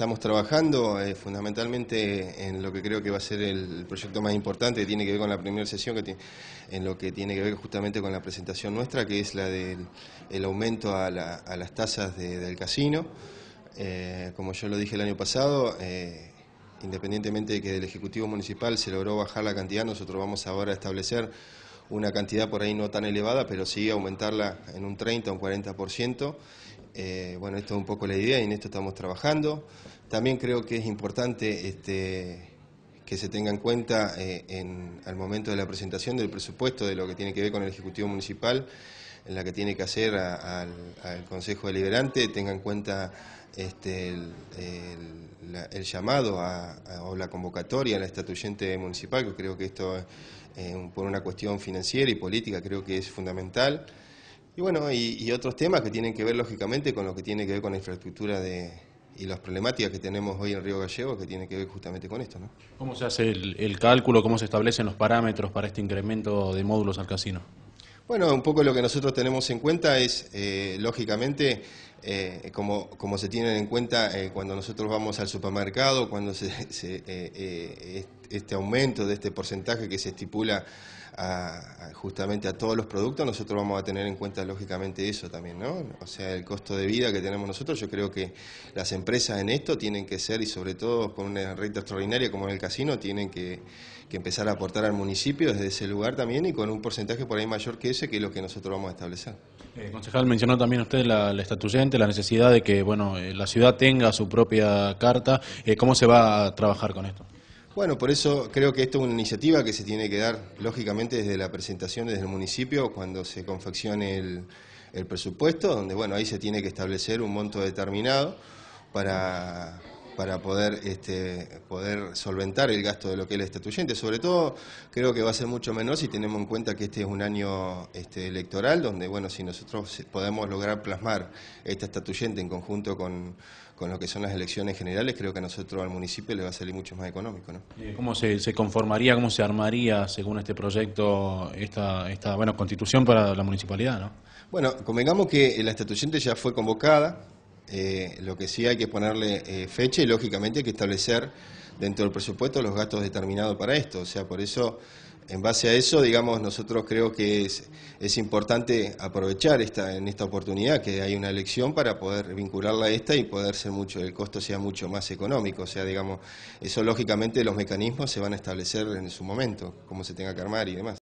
estamos trabajando eh, fundamentalmente en lo que creo que va a ser el proyecto más importante, que tiene que ver con la primera sesión, que tiene, en lo que tiene que ver justamente con la presentación nuestra, que es la del aumento a, las tasas del casino. Eh, como yo lo dije el año pasado, eh, independientemente de que el Ejecutivo Municipal se logró bajar la cantidad, nosotros vamos ahora a establecer una cantidad por ahí no tan elevada, pero sí aumentarla en un 30 o un 40%, eh, bueno, esto es un poco la idea y en esto estamos trabajando. También creo que es importante este, que se tenga en cuenta eh, al momento de la presentación del presupuesto de lo que tiene que ver con el Ejecutivo Municipal, en la que tiene que hacer al, Consejo Deliberante, tenga en cuenta este, el, llamado o la convocatoria a la estatuyente municipal, que creo que esto eh, por una cuestión financiera y política creo que es fundamental. Y bueno, y, otros temas que tienen que ver lógicamente con lo que tiene que ver con la infraestructura de, y las problemáticas que tenemos hoy en Río Gallego que tiene que ver justamente con esto. ¿no? ¿Cómo se hace el, cálculo, cómo se establecen los parámetros para este incremento de módulos al casino? Bueno, un poco lo que nosotros tenemos en cuenta es, eh, lógicamente, eh, como, como, se tienen en cuenta eh, cuando nosotros vamos al supermercado, cuando se, se este aumento de este porcentaje que se estipula justamente a todos los productos, nosotros vamos a tener en cuenta lógicamente eso también, ¿no? O sea, el costo de vida que tenemos nosotros, yo creo que las empresas en esto tienen que ser, y sobre todo con una renta extraordinaria como en el casino, tienen que, empezar a aportar al municipio desde ese lugar también y con un porcentaje por ahí mayor que ese que es lo que nosotros vamos a establecer. Eh, concejal, mencionó también usted la, la estatuyente, la necesidad de que bueno, eh, la ciudad tenga su propia carta. Eh, ¿Cómo se va a trabajar con esto? Bueno, por eso creo que esto es una iniciativa que se tiene que dar, lógicamente, desde la presentación desde el municipio, cuando se confeccione el, el presupuesto, donde bueno, ahí se tiene que establecer un monto determinado para para poder, este, poder solventar el gasto de lo que es el estatuyente. Sobre todo, creo que va a ser mucho menor si tenemos en cuenta que este es un año este, electoral, donde, bueno, si nosotros podemos lograr plasmar esta estatuyente en conjunto con, lo que son las elecciones generales, creo que a nosotros, al municipio, le va a salir mucho más económico. ¿no? Eh, ¿Cómo se, conformaría, cómo se armaría, según este proyecto, esta, esta bueno, constitución para la municipalidad? ¿no? Bueno, convengamos que la estatuyente ya fue convocada, eh, lo que sí hay que ponerle eh, fecha y lógicamente hay que establecer dentro del presupuesto los gastos determinados para esto. O sea, por eso, en base a eso, digamos, nosotros creo que es, es importante aprovechar esta, en esta oportunidad que hay una elección para poder vincularla a esta y poder ser mucho, el costo sea mucho más económico. O sea, digamos, eso lógicamente los mecanismos se van a establecer en su momento, cómo se tenga que armar y demás.